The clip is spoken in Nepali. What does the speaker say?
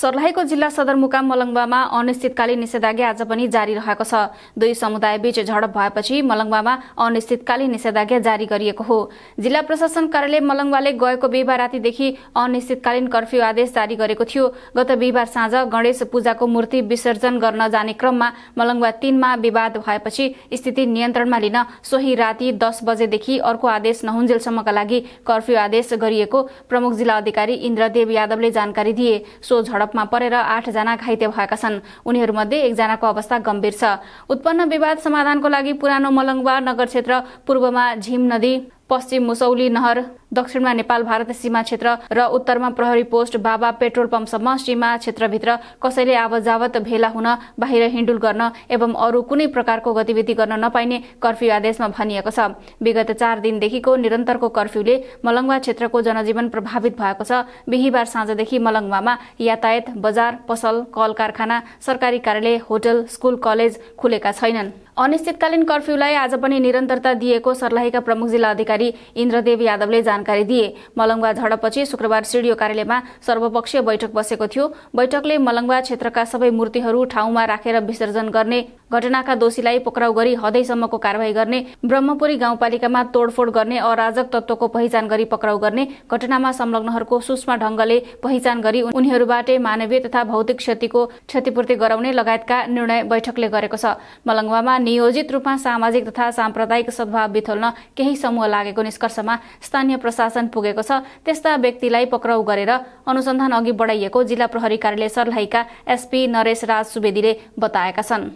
सर्लाहीको जिल्ला सदरमुकाम मलंगवामा अनिश्चितकालीन निषेधाज्ञा आज पनि जारी रहेको छ दुई समुदायबीच झडप भएपछि मलङ्गवामा अनिश्चितकालीन निषेधाज्ञा जारी गरिएको हो जिल्ला प्रशासन कार्यालय मलंगवाले गएको बिहिबार रातिदेखि अनिश्चितकालीन कर्फ्यू आदेश जारी गरेको थियो गत बिहिबार साँझ गणेश पूजाको मूर्ति विसर्जन गर्न जाने क्रममा मलङ्गवा तीनमा विवाद भएपछि स्थिति नियन्त्रणमा लिन सोही राति दस बजेदेखि अर्को आदेश नहुन्जेलसम्मका लागि कर्फ्यू आदेश गरिएको प्रमुख जिल्ला अधिकारी इन्द्रदेव यादवले जानकारी दिए सो झडप झडपमा परेर आठजना घाइते भएका छन् उनीहरूमध्ये एकजनाको अवस्था गम्भीर छ उत्पन्न विवाद समाधानको लागि पुरानो मलंगवा नगर क्षेत्र पूर्वमा झिम नदी पश्चिम मुसौली नहर दक्षिणमा नेपाल भारत सीमा क्षेत्र र उत्तरमा प्रहरी पोस्ट बाबा पेट्रोल पम्पसम्म सीमा क्षेत्रभित्र कसैले आवतजावत भेला हुन बाहिर हिँडुल गर्न एवं अरू कुनै प्रकारको गतिविधि गर्न नपाइने कर्फ्यू आदेशमा भनिएको छ विगत चार दिनदेखिको निरन्तरको कर्फ्यूले मलङ्गवा क्षेत्रको जनजीवन प्रभावित भएको छ बिहिबार साँझदेखि मलङ्गवामा यातायात बजार पसल कल कारखाना सरकारी कार्यालय होटल स्कुल कलेज खुलेका छैनन् अनिश्चितकालीन कर्फ्यूलाई आज पनि निरन्तरता दिएको सर्लाहीका प्रमुख जिल्ला अधिकारी इन्द्रदेव यादवले जानकारी दिए मलङ्गवा झडपपछि शुक्रबार सिडिओ कार्यालयमा सर्वपक्षीय बैठक बसेको थियो बैठकले मलङ्गवा क्षेत्रका सबै मूर्तिहरू ठाउँमा राखेर विसर्जन गर्ने घटनाका दोषीलाई पक्राउ गरी हदैसम्मको कारवाही गर्ने ब्रह्मपुरी गाउँपालिकामा तोडफोड गर्ने अराजक तत्वको पहिचान गरी पक्राउ गर्ने घटनामा संलग्नहरूको सूक्ष्म ढङ्गले पहिचान गरी उनीहरूबाटै मानवीय तथा भौतिक क्षतिको क्षतिपूर्ति गराउने लगायतका निर्णय बैठकले गरेको छ नियोजित रूपमा सामाजिक तथा साम्प्रदायिक सद्भाव बिथोल्न केही समूह लागेको निष्कर्षमा स्थानीय प्रशासन पुगेको छ त्यस्ता व्यक्तिलाई पक्राउ गरेर अनुसन्धान अघि बढाइएको जिल्ला प्रहरी कार्यालय सर्लाहीका एसपी नरेश राज सुवेदीले बताएका छन्